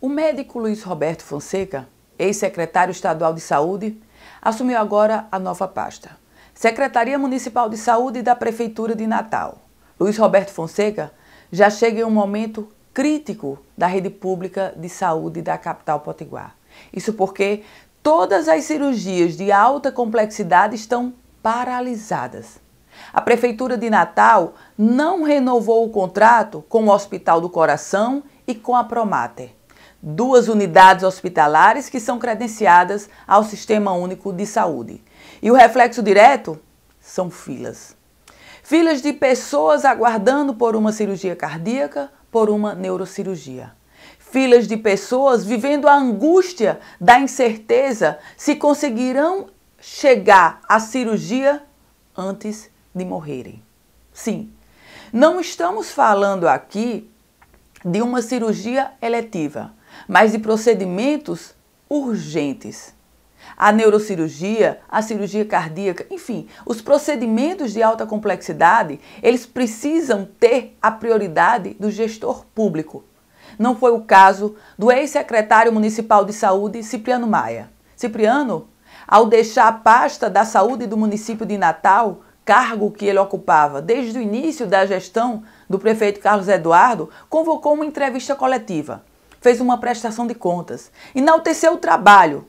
O médico Luiz Roberto Fonseca, ex-secretário estadual de saúde, assumiu agora a nova pasta. Secretaria Municipal de Saúde da Prefeitura de Natal. Luiz Roberto Fonseca já chega em um momento crítico da rede pública de saúde da capital potiguar. Isso porque todas as cirurgias de alta complexidade estão paralisadas. A Prefeitura de Natal não renovou o contrato com o Hospital do Coração e com a Promater duas unidades hospitalares que são credenciadas ao Sistema Único de Saúde. E o reflexo direto são filas. Filas de pessoas aguardando por uma cirurgia cardíaca, por uma neurocirurgia. Filas de pessoas vivendo a angústia da incerteza se conseguirão chegar à cirurgia antes de morrerem. Sim, não estamos falando aqui de uma cirurgia eletiva mas de procedimentos urgentes. A neurocirurgia, a cirurgia cardíaca, enfim, os procedimentos de alta complexidade, eles precisam ter a prioridade do gestor público. Não foi o caso do ex-secretário municipal de saúde, Cipriano Maia. Cipriano, ao deixar a pasta da saúde do município de Natal, cargo que ele ocupava desde o início da gestão do prefeito Carlos Eduardo, convocou uma entrevista coletiva fez uma prestação de contas, enalteceu o trabalho,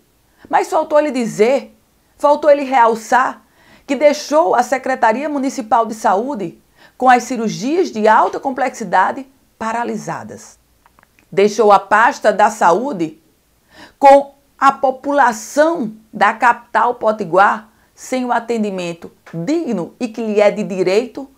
mas faltou ele dizer, faltou ele realçar que deixou a Secretaria Municipal de Saúde com as cirurgias de alta complexidade paralisadas. Deixou a pasta da saúde com a população da capital potiguar sem o atendimento digno e que lhe é de direito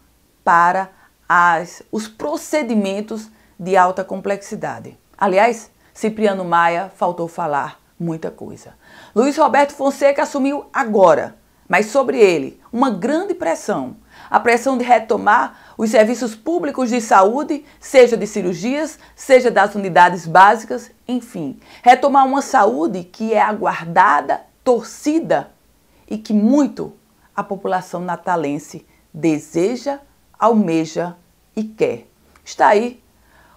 para as, os procedimentos de alta complexidade. Aliás, Cipriano Maia faltou falar muita coisa. Luiz Roberto Fonseca assumiu agora, mas sobre ele uma grande pressão. A pressão de retomar os serviços públicos de saúde, seja de cirurgias, seja das unidades básicas, enfim. Retomar uma saúde que é aguardada, torcida e que muito a população natalense deseja, almeja e quer. Está aí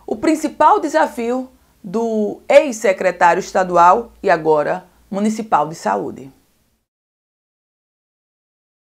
o principal desafio do ex-secretário estadual e agora municipal de saúde.